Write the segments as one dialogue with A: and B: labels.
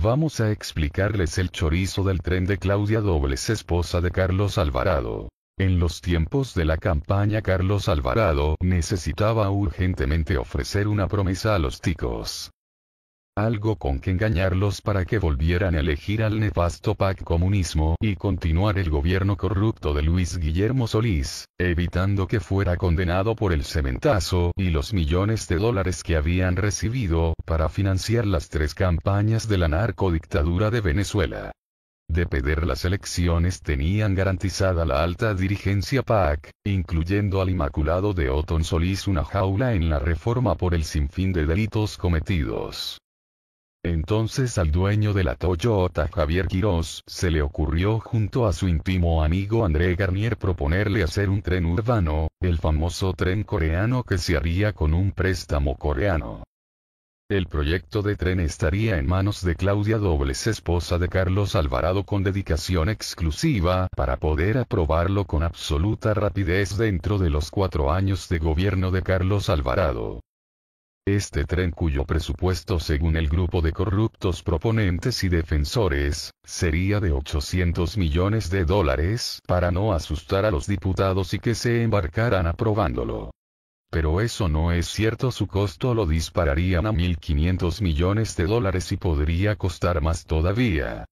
A: Vamos a explicarles el chorizo del tren de Claudia Dobles, esposa de Carlos Alvarado. En los tiempos de la campaña Carlos Alvarado necesitaba urgentemente ofrecer una promesa a los ticos algo con que engañarlos para que volvieran a elegir al nefasto PAC comunismo y continuar el gobierno corrupto de Luis Guillermo Solís, evitando que fuera condenado por el cementazo y los millones de dólares que habían recibido para financiar las tres campañas de la narcodictadura de Venezuela. De pedir las elecciones tenían garantizada la alta dirigencia PAC, incluyendo al Inmaculado de Otón Solís una jaula en la reforma por el sinfín de delitos cometidos. Entonces al dueño de la Toyota Javier Quirós se le ocurrió junto a su íntimo amigo André Garnier proponerle hacer un tren urbano, el famoso tren coreano que se haría con un préstamo coreano. El proyecto de tren estaría en manos de Claudia Dobles, esposa de Carlos Alvarado, con dedicación exclusiva para poder aprobarlo con absoluta rapidez dentro de los cuatro años de gobierno de Carlos Alvarado. Este tren cuyo presupuesto según el grupo de corruptos proponentes y defensores, sería de 800 millones de dólares para no asustar a los diputados y que se embarcaran aprobándolo. Pero eso no es cierto, su costo lo dispararían a 1.500 millones de dólares y podría costar más todavía.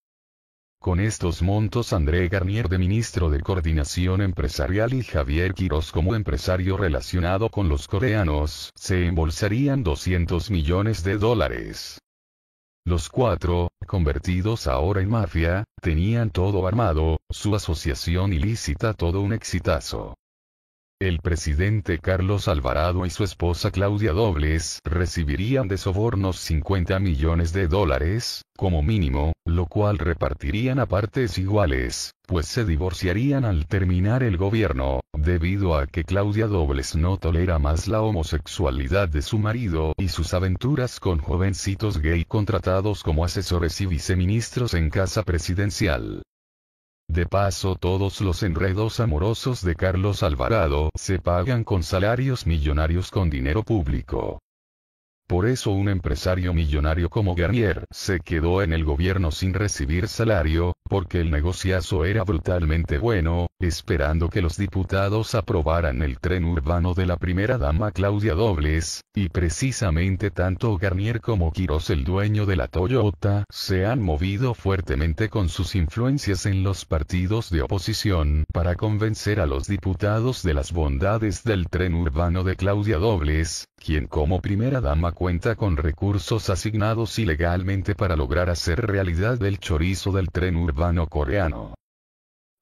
A: Con estos montos André Garnier de ministro de Coordinación Empresarial y Javier Quirós como empresario relacionado con los coreanos, se embolsarían 200 millones de dólares. Los cuatro, convertidos ahora en mafia, tenían todo armado, su asociación ilícita todo un exitazo. El presidente Carlos Alvarado y su esposa Claudia Dobles recibirían de sobornos 50 millones de dólares, como mínimo, lo cual repartirían a partes iguales, pues se divorciarían al terminar el gobierno, debido a que Claudia Dobles no tolera más la homosexualidad de su marido y sus aventuras con jovencitos gay contratados como asesores y viceministros en casa presidencial. De paso todos los enredos amorosos de Carlos Alvarado se pagan con salarios millonarios con dinero público. Por eso un empresario millonario como Garnier se quedó en el gobierno sin recibir salario, porque el negociazo era brutalmente bueno, esperando que los diputados aprobaran el tren urbano de la primera dama Claudia Dobles, y precisamente tanto Garnier como Quiroz el dueño de la Toyota se han movido fuertemente con sus influencias en los partidos de oposición para convencer a los diputados de las bondades del tren urbano de Claudia Dobles, quien como primera dama cuenta con recursos asignados ilegalmente para lograr hacer realidad el chorizo del tren urbano coreano.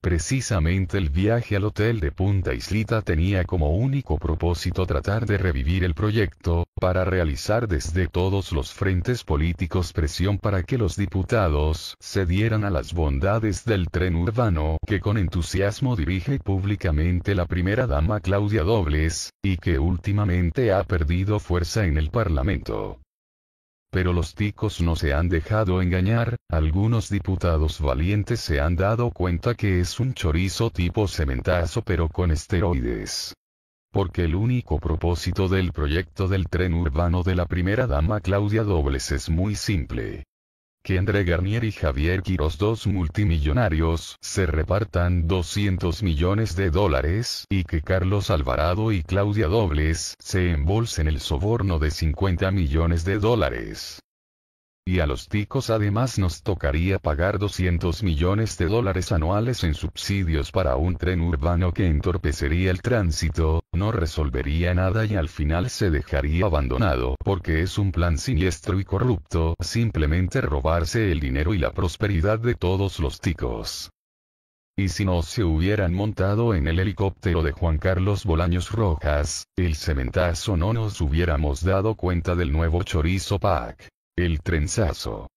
A: Precisamente el viaje al hotel de Punta Islita tenía como único propósito tratar de revivir el proyecto, para realizar desde todos los frentes políticos presión para que los diputados cedieran a las bondades del tren urbano que con entusiasmo dirige públicamente la primera dama Claudia Dobles, y que últimamente ha perdido fuerza en el Parlamento pero los ticos no se han dejado engañar, algunos diputados valientes se han dado cuenta que es un chorizo tipo cementazo pero con esteroides. Porque el único propósito del proyecto del tren urbano de la primera dama Claudia Dobles es muy simple que André Garnier y Javier Quiros dos multimillonarios se repartan 200 millones de dólares y que Carlos Alvarado y Claudia Dobles se embolsen el soborno de 50 millones de dólares y a los ticos además nos tocaría pagar 200 millones de dólares anuales en subsidios para un tren urbano que entorpecería el tránsito, no resolvería nada y al final se dejaría abandonado porque es un plan siniestro y corrupto simplemente robarse el dinero y la prosperidad de todos los ticos. Y si no se hubieran montado en el helicóptero de Juan Carlos Bolaños Rojas, el cementazo no nos hubiéramos dado cuenta del nuevo chorizo pack. El trenzazo.